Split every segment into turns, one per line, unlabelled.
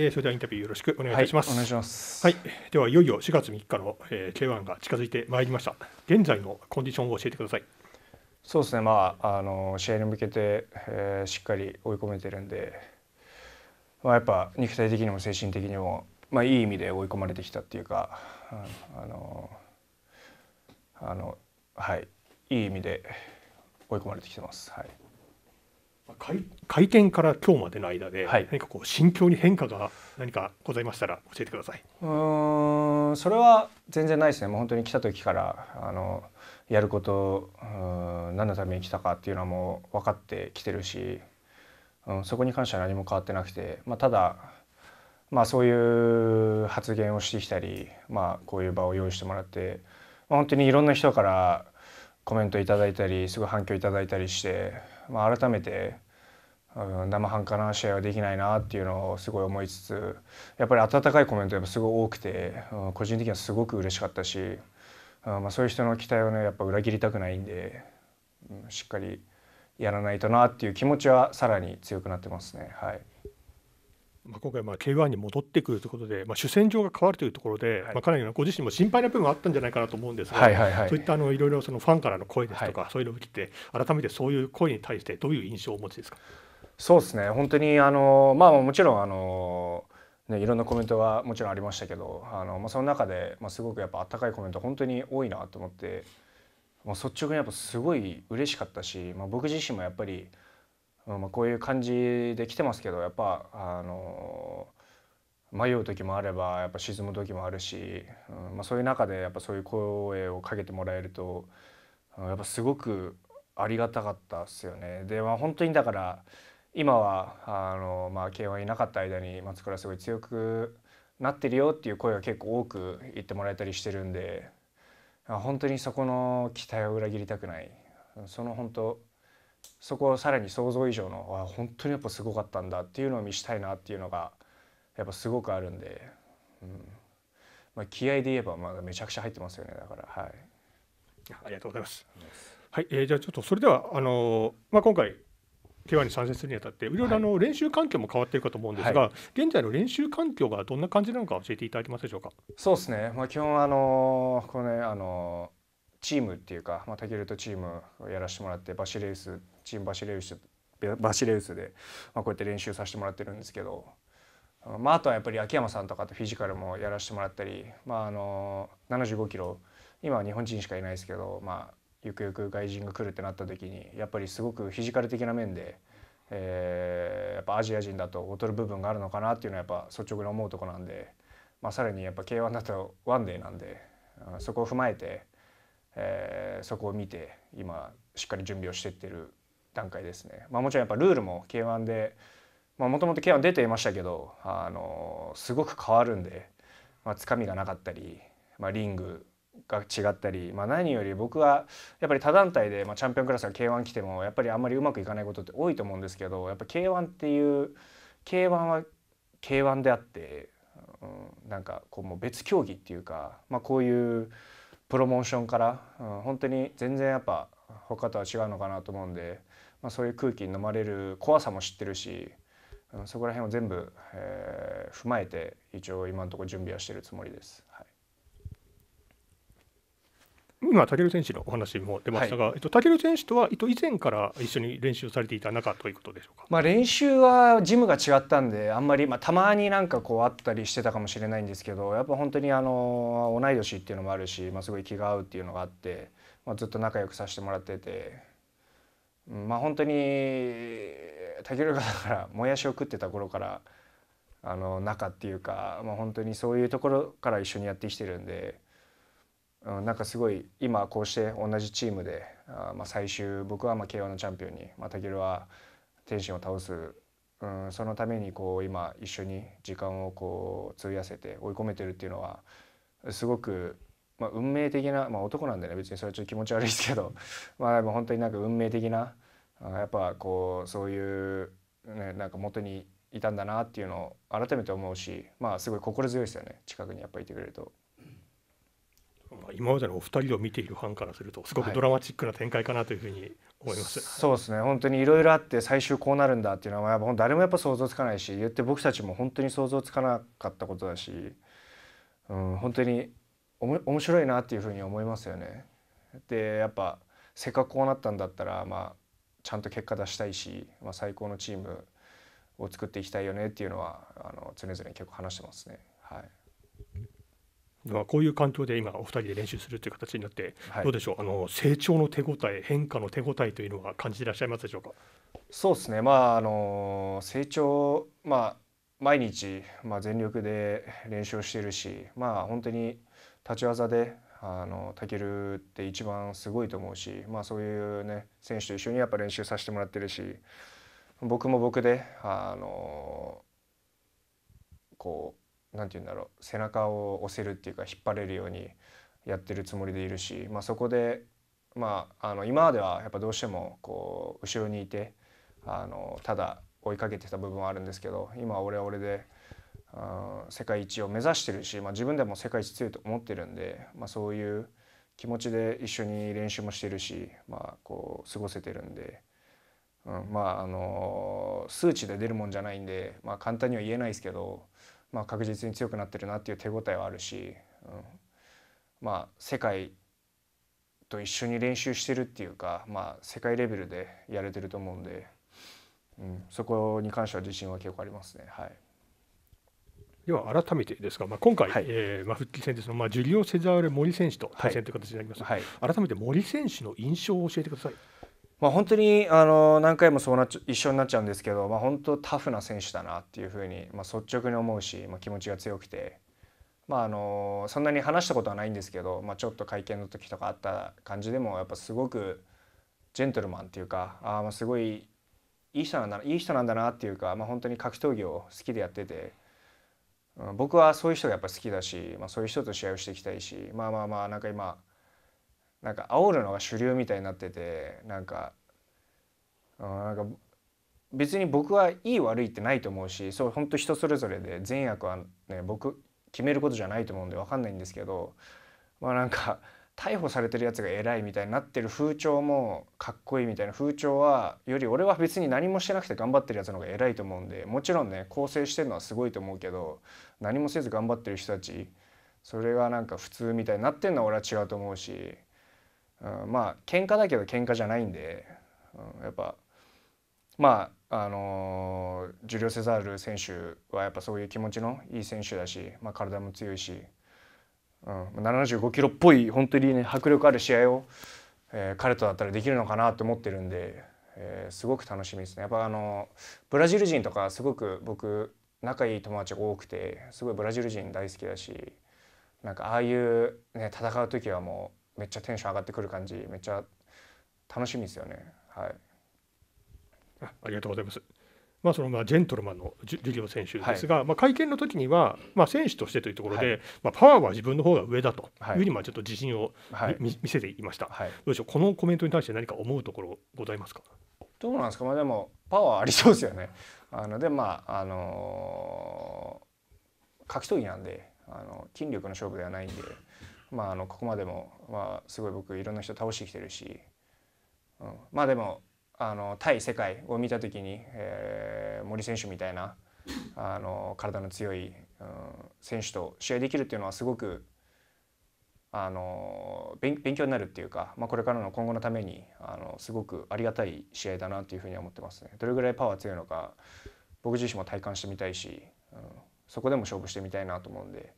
えー、それではインタビューよろしくお願いいたします。はい、お願いします。はい、ではいよいよ4月3日の、えー、K1 が近づいてまいりました。現在のコンディションを教えてくださ
い。そうですね。まああの試合に向けて、えー、しっかり追い込めてるんで、まあやっぱ肉体的にも精神的にもまあいい意味で追い込まれてきたっていうか、あのあのはいいい意味で追い込まれてきてます。はい。
開店から今日までの間で、はい、何かこう心境に変化が何かございましたら教えてください。
うんそれは全然ないですねもう本当に来た時からあのやることうん何のために来たかっていうのはもう分かってきてるし、うん、そこに関しては何も変わってなくて、まあ、ただ、まあ、そういう発言をしてきたり、まあ、こういう場を用意してもらって、まあ、本当にいろんな人からコメントいただいたりすごい反響いただいたりして。まあ、改めて、うん、生半可な試合はできないなっていうのをすごい思いつつやっぱり温かいコメントやっぱすごい多くて、うん、個人的にはすごく嬉しかったし、うんまあ、そういう人の期待をねやっぱ裏切りたくないんで、うん、しっかりやらないとなっていう気持ちはさらに強くなってますね。はいまあ、今回、K1 に戻ってくるということで、まあ、主戦場が変わるというところ
で、はい、まあ、かなりご自身も心配な部分があったんじゃないかなと思うんですが、はいはいはい、そういったあのいろいろそのファンからの声ですとか、はい、そういうのを聞い
て、改めてそういう声に対して、どういう印象をお持ちですかそうですね、本当にあの、まあ、もちろんあの、ね、いろんなコメントはもちろんありましたけど、あのまあ、その中で、まあ、すごくやっぱあったかいコメント、本当に多いなと思って、まあ、率直にやっぱすごい嬉しかったし、まあ、僕自身もやっぱり。うんまあ、こういう感じで来てますけどやっぱあの迷う時もあればやっぱ沈む時もあるし、うんまあ、そういう中でやっぱそういう声をかけてもらえると、うん、やっぱすごくありがたかったっすよね。でまあ、本当にだから今はあの、まあ、慶応いなかった間に松倉すごい強くなってるよっていう声が結構多く言ってもらえたりしてるんで本当にそこの期待を裏切りたくないその本当そこをさらに想像以上のあ本当にやっぱすごかったんだっていうのを見したいなっていうのがやっぱすごくあるんで、うんまあ、気合で言えばまあめちゃくちゃ入ってますよねだからはいありがとうございます。
はい、えー、じゃあちょっとそれではあのー、まあ今回 K1 に参戦するにあたっていろいろあの練習環境
も変わっているかと思うんですが、は
い、現在の練習環境がどんな感じなのか教えていただけますでしょうか。
そうですね。まあ基本あのー、これ、ね、あのーチームっていうか、まあ、タケルとチームやらせてもらってバシレウスチームバシレウスバシレウスで、まあ、こうやって練習させてもらってるんですけど、まあ、あとはやっぱり秋山さんとかとフィジカルもやらせてもらったり、まあ、あの75キロ今は日本人しかいないですけど、まあ、ゆくゆく外人が来るってなった時にやっぱりすごくフィジカル的な面で。えー、やっぱアジア人だと劣る部分があるのかなっていうのはやっぱ率直に思うとこなんで、まあ、さらにやっぱ K1 だとワンデーなんで、そこを踏まえて、えー、そこを見て今しっかり準備をしていってる段階ですね。まあ、もちろんやっぱルールも K1 でもともと K1 出ていましたけど、あのー、すごく変わるんで、まあ、つかみがなかったり、まあ、リングが違ったり、まあ、何より僕はやっぱり他団体で、まあ、チャンピオンクラスが K1 来てもやっぱりあんまりうまくいかないことって多いと思うんですけどやっぱ K1 っていう K1 は K1 であって、うん、なんかこうもう別競技っていうか、まあ、こういう。プロモーションから、うん、本当に全然やっぱ他とは違うのかなと思うんで、まあ、そういう空気に飲まれる怖さも知ってるし、うん、そこら辺を全部、えー、踏まえて一応今のところ準備はしてるつもりです。
今、武尊選手のお話も出ましたが、はい、えっと、武尊選手とは、えっと、以前から一緒に練習されていた仲ということでしょう
か、まあ、練習はジムが違ったんで、あんまり、まあ、たまになんかこうあったりしてたかもしれないんですけど、やっぱ本当にあの同い年っていうのもあるし、まあ、すごい気が合うっていうのがあって、まあ、ずっと仲良くさせてもらってて、まあ、本当に武尊がだから、もやしを食ってた頃から、あの仲っていうか、まあ、本当にそういうところから一緒にやってきてるんで。うん、なんかすごい今こうして同じチームであまあ、最終僕はまあ K1 のチャンピオンに、まあ、タケルは天心を倒す、うん、そのためにこう今一緒に時間をこう費やせて追い込めてるっていうのはすごく、まあ、運命的な、まあ、男なんでね別にそれはちょっと気持ち悪いですけど まあでも本当になんか運命的なあやっぱこうそういう、ね、なんか元にいたんだなっていうのを改めて思うしまあすごい心強いですよね近くにやっぱいてくれると。今までのお二人を見ているファンからするとすごくドラ
マチックな展開かなというふうに思います、はい、
そうですね本当にいろいろあって最終こうなるんだっていうのはやっぱ誰もやっぱ想像つかないし言って僕たちも本当に想像つかなかったことだし、うん、本当におも面白いなっていうふうに思いますよね。でやっぱせっかくこうなったんだったら、まあ、ちゃんと結果出したいし、まあ、最高のチームを作っていきたいよねっていうのはあの常々結構話してますね。はい
まあ、こういう環境で今お二人で練習するという形になって、はい、どうでしょうあの成長の手応え変化の手応えというのは感じていらっしゃいますでしょうか
そうですねまああの成長まあ毎日、まあ、全力で練習をしているしまあ本当に立ち技であのタって一番すごいと思うし、まあ、そういうね選手と一緒にやっぱ練習させてもらってるし僕も僕であのこう何て言うんだろう背中を押せるっていうか引っ張れるようにやってるつもりでいるし、まあ、そこで、まあ、あの今まではやっぱどうしてもこう後ろにいてあのただ追いかけてた部分はあるんですけど今は俺は俺で、世界一を目指してるし、まあ、自分でも世界一強いと思ってるんで、まあ、そういう気持ちで一緒に練習もしてるし、まあ、こう過ごせてるんで。うん、まああの数値で出るもんじゃないんで、まあ、簡単には言えないですけど、まあ、確実に強くなってるなっていう手応えはあるし、うん、まあ世界と一緒に練習してるっていうか、まあ、世界レベルでやれてると思うんで、うん、そこに関しては自信は結構ありますね。はいでは改めてですが、まあ、今回、はい、えー、まあ、復
帰戦ですの、まあ、ジュリオ・セザール・森選手と対戦という形になります、はい、改めて森選手の印象を教えてください。
まあ、本当にあの何回もそうなっち一緒になっちゃうんですけど、まあ、本当タフな選手だなっていうふうに、まあ、率直に思うし、まあ、気持ちが強くて、まあ、あのそんなに話したことはないんですけど、まあ、ちょっと会見の時とかあった感じでもやっぱすごくジェントルマンっていうかあまあすごいいい人なんだいい人なんだなっていうか、まあ、本当に格闘技を好きでやってて。僕はそういう人がやっぱ好きだし、まあ、そういう人と試合をしていきたいしまあまあまあなんか今なんか煽るのが主流みたいになっててなんか,、うん、なんか別に僕はいい悪いってないと思うしそう本当人それぞれで善悪はね僕決めることじゃないと思うんで分かんないんですけどまあなんか逮捕されてるやつが偉いみたいになってる風潮もかっこいいみたいな風潮はより俺は別に何もしてなくて頑張ってるやつの方が偉いと思うんでもちろんね構成してるのはすごいと思うけど何もせず頑張ってる人たちそれがなんか普通みたいになってんのは俺は違うと思うしまあ喧嘩だけど喧嘩じゃないんで、うん、やっぱまああのー、ジュリオ・セザール選手はやっぱそういう気持ちのいい選手だし、まあ、体も強いし、うん、75キロっぽい本当にね迫力ある試合を、えー、彼とだったらできるのかなと思ってるんで、えー、すごく楽しみですね。やっぱあのブラジル人とかすごく僕仲いい友達が多くてすごいブラジル人大好きだしなんかああいう、ね、戦う時はもうめっちゃテンション上がってくる感じめっちゃ楽しみですよねはいあありがとうございますまあ、そのまあジェント
ルマンのジュリオ選手ですが、はい、まあ、会見の時には、まあ、選手としてというところで、はい、まあ、パワーは自分の方が上だというふうにまあちょっと自信を見はい、見せていました、どうでしょう、このコメントに対して何
か思うところ、ございますかどうなんですか、まあ、でも、パワーありそうですよね。あので、まああのー、格闘技なんであの、筋力の勝負ではないんで、まあ、あのここまでも、まあ、すごい僕いろんな人倒してきてるし、うん、まあでもあの対世界を見た時に、えー、森選手みたいなあの体の強い、うん、選手と試合できるっていうのはすごくあの勉強になるっていうか、まあ、これからの今後のためにあのすごくありがたい試合だなというふうに思ってますね。どれぐらいパワー強いのか僕自身も体感してみたいし、うん、そこでも勝負してみたいなと思うんで。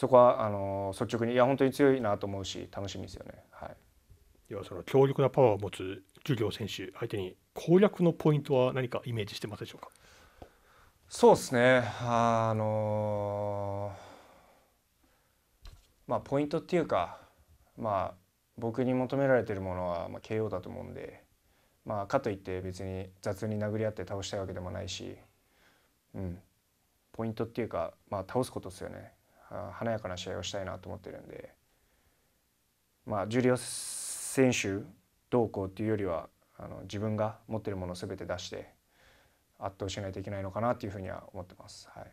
そこはあの率直にいや本当に強いなと思うし楽しみですよね。はい、
ではその強力なパワーを持つ授業選手相手に攻略のポイントは何かイメージしてますでしょうか
そうですねあのまあポイントっていうかまあ僕に求められてるものは、まあ、KO だと思うんで、まあ、かといって別に雑に殴り合って倒したいわけでもないし、うん、ポイントっていうか、まあ、倒すことですよね。華やかな試合をしたいなと思ってるんで、まあ、ジュリオ選手どうこうっていうよりはあの自分が持ってるものを全て出して圧倒しないといけないのかなというふうには思ってます。はい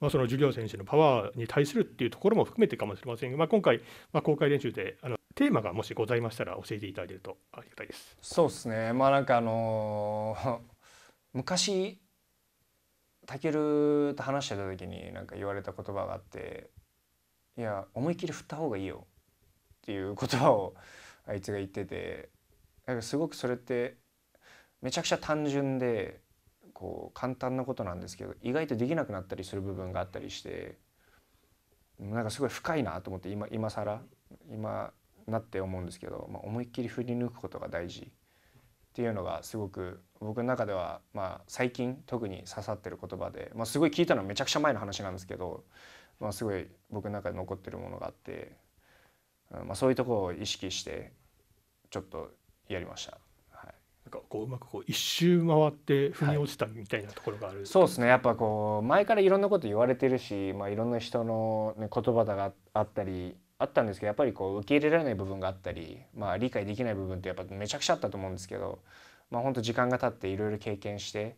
まあ、そのジュリオ選手のパワーに対するっていうところも含めてかもしれませんが、まあ、今回、まあ、公開練習であのテーマがもしございましたら教えていただけ
るとありがたいです。そうですね、まあ、なんかあのー、昔たけると話してた時になんか言われた言葉があって「いや思いっきり振った方がいいよ」っていう言葉をあいつが言っててなんかすごくそれってめちゃくちゃ単純でこう簡単なことなんですけど意外とできなくなったりする部分があったりしてなんかすごい深いなと思って今今更今なって思うんですけど、まあ、思いっきり振り抜くことが大事っていうのがすごく僕の中では、まあ、最近特に刺さってる言葉で、まあ、すごい聞いたのはめちゃくちゃ前の話なんですけど、まあ、すごい僕の中で残ってるものがあって、うんまあ、そういうところを意識してちょっとやりました。はい、なんかこううまくこう
一周回って踏み落ちたみたいなところがある、はい、そうで
すねやっぱこう前からいろんなこと言われてるし、まあ、いろんな人の、ね、言葉があったりあったんですけどやっぱりこう受け入れられない部分があったり、まあ、理解できない部分ってやっぱめちゃくちゃあったと思うんですけどまあ、ほんと時間が経っていろいろ経験して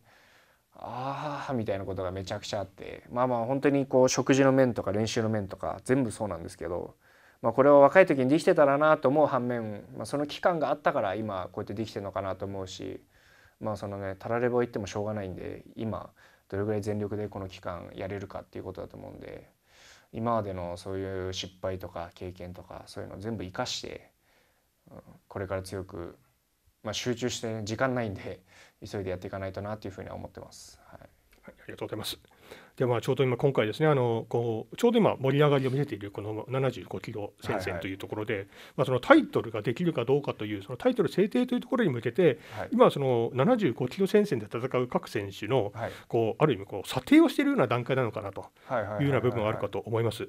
ああみたいなことがめちゃくちゃあってまあまあ本当にこう食事の面とか練習の面とか全部そうなんですけど、まあ、これを若い時にできてたらなと思う反面、まあ、その期間があったから今こうやってできてるのかなと思うしまあそのねたられば言ってもしょうがないんで今どれぐらい全力でこの期間やれるかっていうことだと思うんで今までのそういう失敗とか経験とかそういうの全部生かして、これから強くまあ、集中して、ね、時間ないんで急いでやっていかないとなというふうには思ってます。はい、ありがとうございますでまあ、ちょうど今、今回ですねあのこう、ちょうど今、盛り上がりを
見せているこの75キロ戦線というところで、まあ、そのタイトルができるかどうかという、そのタイトル制定というところに向けて、はい、今、その75キロ戦線で戦う各選手の、はい、こうある意味こう、査定をしているような段階なのかなと
いうような部分があるかと
思います。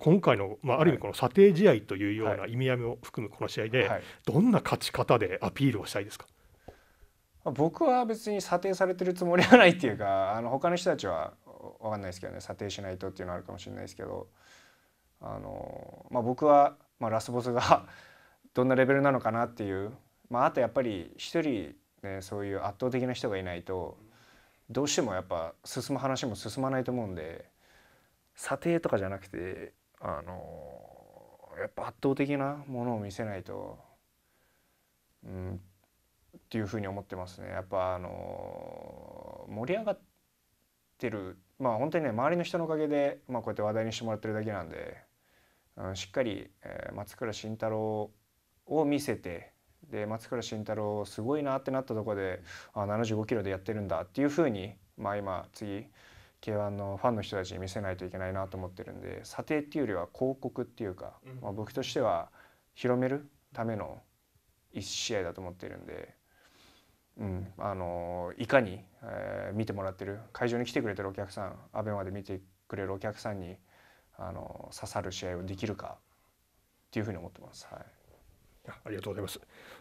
今回の、まあ、ある意味、この査定試合というような意味合いを含むこの試合で、どんな勝ち
方でアピールをしたいですか。僕は別に査定されてるつもりはないっていうかあの他の人たちは分かんないですけどね査定しないとっていうのはあるかもしれないですけどあの、まあ、僕は、まあ、ラスボスが どんなレベルなのかなっていう、まあ、あとやっぱり一人、ね、そういう圧倒的な人がいないとどうしてもやっぱ進む話も進まないと思うんで査定とかじゃなくてあのやっぱ圧倒的なものを見せないと。うんっていうふうに思ってますね。やっぱあの盛り上がってるまあ本当にね周りの人のおかげで、まあ、こうやって話題にしてもらってるだけなんで、うん、しっかり、えー、松倉慎太郎を見せてで松倉慎太郎すごいなってなったところであ75キロでやってるんだっていうふうに、まあ、今次 k 1のファンの人たちに見せないといけないなと思ってるんで査定っていうよりは広告っていうか、まあ、僕としては広めるための1試合だと思ってるんで。うん、あのいかに、えー、見てもらってる会場に来てくれてるお客さん ABEMA で見てくれるお客さんにあの刺さる試合をできるかっていうふうに思ってます。はいありがとうございます。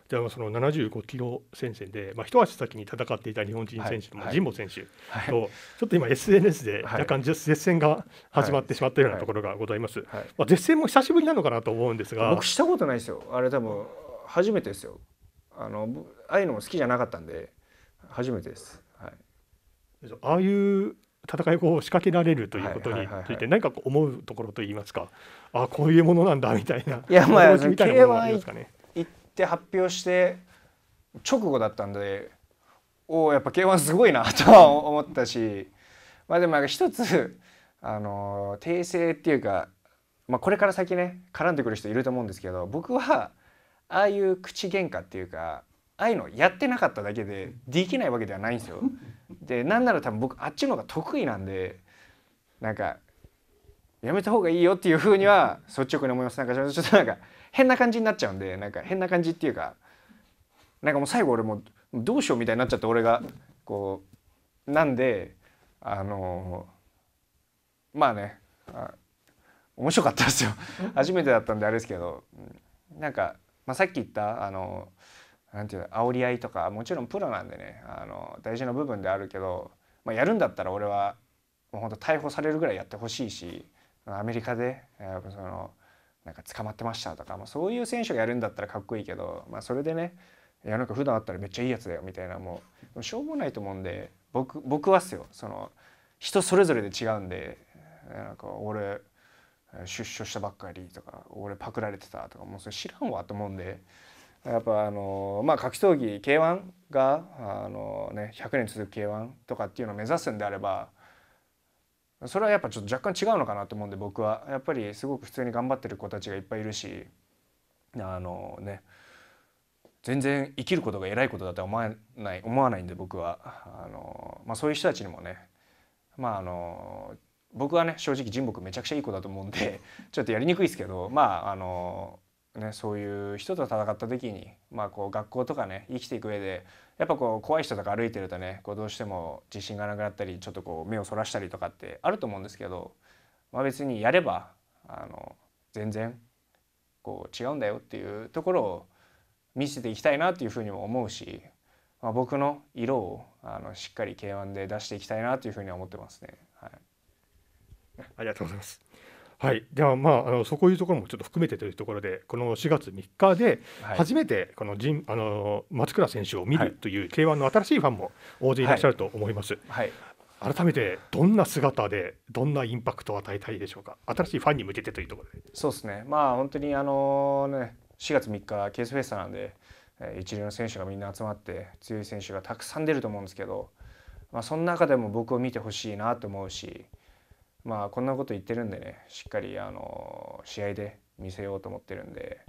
じゃあその75キロ戦線で、まあ、一足先に戦っていた日本人選手の、神保選手と、はい、ちょっと今 SNS で若干絶戦が始まってしまったようなところがございます。はい、
まあ、絶戦も久しぶりなのかなと思うんですが僕したことないですよあれ多分初めてですよあのああいうのも好きじゃなかったんで初めてです。はい、
ああいう戦いを仕掛けられるということについて何か思うところといいますかあこういうものなんだみたいないやまあ K1、ね、
行って発表して直後だったんでおおやっぱ K1 すごいなとは 思ったしまあでも一つあの訂正っていうか、まあ、これから先ね絡んでくる人いると思うんですけど僕はああいう口喧嘩っていうかああいうのやってなかっただけでできないわけではないんですよ。でなんなら多分僕あっちの方が得意なんでなんかやめた方がいいよっていうふうには率直に思います。なんかちょっとなんか変な感じになっちゃうんでなんか変な感じっていうかなんかもう最後俺もどうしようみたいになっちゃって俺がこうなんであのまあね面白かったですよ初めてだったんであれですけどなんかまあ、さっき言ったあのなんていう煽り合いとかもちろんプロなんでねあの大事な部分であるけど、まあ、やるんだったら俺はもう本当逮捕されるぐらいやってほしいしアメリカで、えー、そのなんか捕まってましたとか、まあ、そういう選手がやるんだったらかっこいいけど、まあ、それでねいやなんか普段あったらめっちゃいいやつだよみたいなもうしょうもないと思うんで僕僕はっすよその人それぞれで違うんでなんか俺出所したばっかりとか俺パクられてたとかもうそれ知らんわと思うんでやっぱあのまあ格闘技 k 1があの、ね、100年続く k 1とかっていうのを目指すんであればそれはやっぱちょっと若干違うのかなと思うんで僕はやっぱりすごく普通に頑張ってる子たちがいっぱいいるしあのね全然生きることが偉いことだとは思わない思わないんで僕はあの、まあ、そういう人たちにもねまああの僕はね正直人木めちゃくちゃいい子だと思うんで ちょっとやりにくいですけどまああのね、そういう人と戦った時に、まあ、こう学校とかね生きていく上でやっぱこう怖い人とか歩いてるとねこうどうしても自信がなくなったりちょっとこう目をそらしたりとかってあると思うんですけど、まあ、別にやればあの全然こう違うんだよっていうところを見せていきたいなっていうふうにも思うし、まあ、僕の色をあのしっかり K1 で出していきたいなというふうには思ってますね。
ありがとうございます。はい、ではまああのそういうところもちょっと含めてというところでこの4月3日で初めてこのジはい、あの松倉選手を見るという K1 の新しいファンも大勢いらっしゃると思います。はい、はい、改めてどんな姿でどんなインパクトを与えたいでしょうか新しいファンに向けてというと
ころでそうですねまあ本当にあのね4月3日ケースフェスタなんで一流の選手がみんな集まって強い選手がたくさん出ると思うんですけど、まあ、その中でも僕を見てほしいなと思うし。まあこんなこと言ってるんでねしっかりあの試合で見せようと思ってるんで、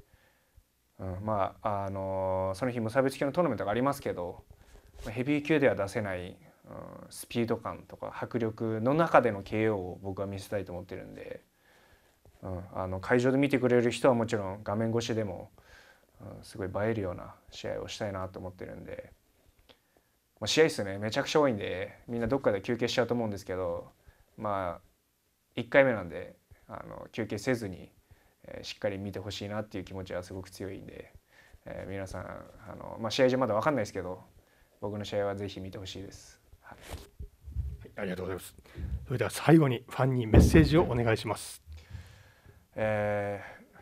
うん、まああのその日無差別級のトーナメントがありますけどヘビー級では出せない、うん、スピード感とか迫力の中での KO を僕は見せたいと思ってるんで、うん、あの会場で見てくれる人はもちろん画面越しでも、うん、すごい映えるような試合をしたいなと思ってるんで。ま試合数ねめちゃくちゃ多いんでみんなどっかで休憩しちゃうと思うんですけどまあ1回目なんであの休憩せずに、えー、しっかり見てほしいなっていう気持ちはすごく強いんで、えー、皆さんあの、まあ、試合じゃまだ分かんないですけど僕の試合はぜひ見てほしいです、はい、はい、ありがとうございます
それでは最後にファンにメッセージをお
願いします、えー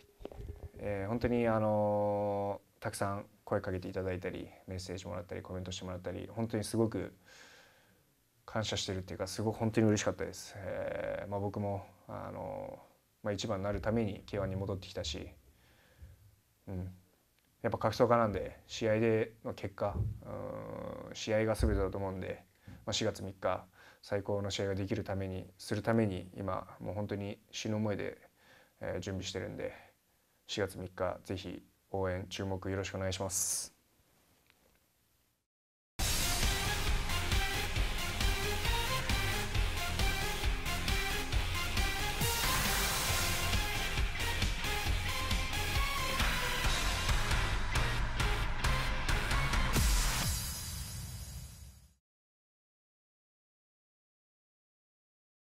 えー、本当にあのたくさん声かけていただいたりメッセージもらったりコメントしてもらったり本当にすごく感謝してるっていうかすごく本当に嬉しかったです。えー、まあ、僕もあの、まあ、一番になるために K1 に戻ってきたし、うん、やっぱ格闘家なんで試合での結果、うん、試合が全てだと思うんで、まあ、4月3日最高の試合ができるためにするために今もう本当に死ぬ思いで、え準備してるんで4月3日ぜひ応援注目よろしくお願いします。